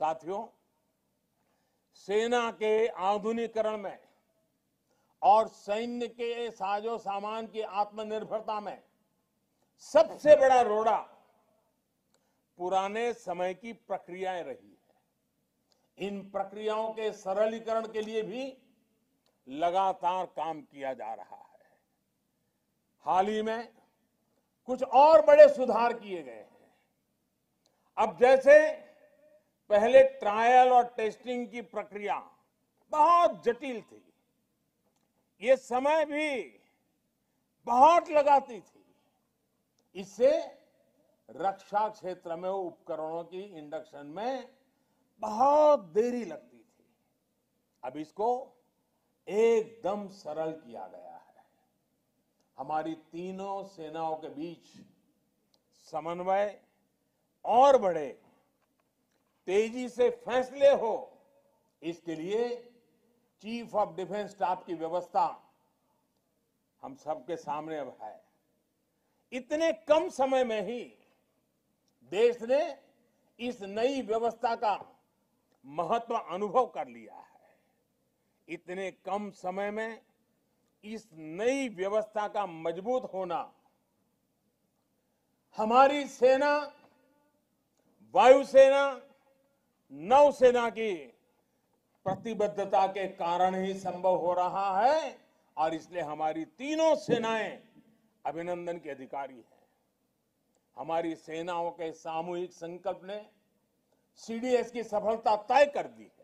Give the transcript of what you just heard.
साथियों सेना के आधुनिकरण में और सैन्य के साजो सामान की आत्मनिर्भरता में सबसे बड़ा रोड़ा पुराने समय की प्रक्रियाएं रही है इन प्रक्रियाओं के सरलीकरण के लिए भी लगातार काम किया जा रहा है हाल ही में कुछ और बड़े सुधार किए गए हैं अब जैसे पहले ट्रायल और टेस्टिंग की प्रक्रिया बहुत जटिल थी ये समय भी बहुत लगाती थी इससे रक्षा क्षेत्र में उपकरणों की इंडक्शन में बहुत देरी लगती थी अब इसको एकदम सरल किया गया है हमारी तीनों सेनाओं के बीच समन्वय और बढ़ेगा तेजी से फैसले हो इसके लिए चीफ ऑफ डिफेंस स्टाफ की व्यवस्था हम सबके सामने अब है इतने कम समय में ही देश ने इस नई व्यवस्था का महत्व अनुभव कर लिया है इतने कम समय में इस नई व्यवस्था का मजबूत होना हमारी सेना वायुसेना नौसेना की प्रतिबद्धता के कारण ही संभव हो रहा है और इसलिए हमारी तीनों सेनाएं अभिनंदन के अधिकारी हैं हमारी सेनाओं के सामूहिक संकल्प ने सीडीएस की सफलता तय कर दी है